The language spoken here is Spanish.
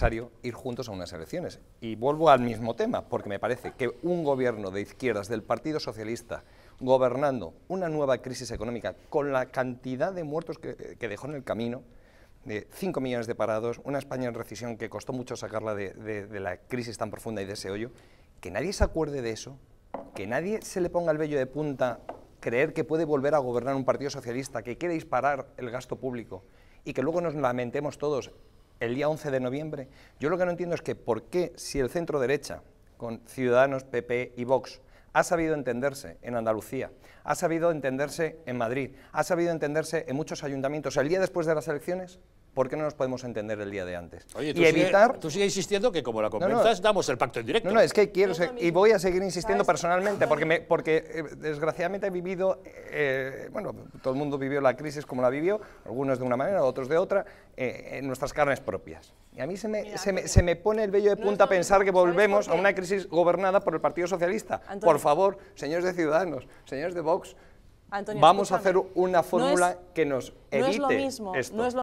necesario ir juntos a unas elecciones. Y vuelvo al mismo tema, porque me parece que un gobierno de izquierdas del Partido Socialista gobernando una nueva crisis económica con la cantidad de muertos que, eh, dejó en el camino, de 5 millones de parados, una España en recesión que costó mucho sacarla de, de la crisis tan profunda y de ese hoyo, que nadie se acuerde de eso, que nadie se le ponga el vello de punta creer que puede volver a gobernar un partido socialista que quiere disparar el gasto público y que luego nos lamentemos todos el día 11 de noviembre. Yo lo que no entiendo es que por qué si el centro derecha, con Ciudadanos, PP y Vox, ha sabido entenderse en Andalucía, ha sabido entenderse en Madrid, ha sabido entenderse en muchos ayuntamientos, el día después de las elecciones ¿por qué no nos podemos entender el día de antes? y evitar... tú sigues insistiendo que como la convenzas damos el pacto en directo. No, no, es que quiero... y voy a seguir insistiendo personalmente, porque, me, porque eh, desgraciadamente he vivido... Eh, bueno, todo el mundo vivió la crisis como la vivió, algunos de una manera, otros de otra, eh, en nuestras carnes propias. Y a mí se me, se, me se me, pone el vello de punta pensar que volvemos a una crisis gobernada por el Partido Socialista. Por favor, señores de Ciudadanos, señores de Vox, vamos a hacer una fórmula que nos evite no es lo mismo, No es lo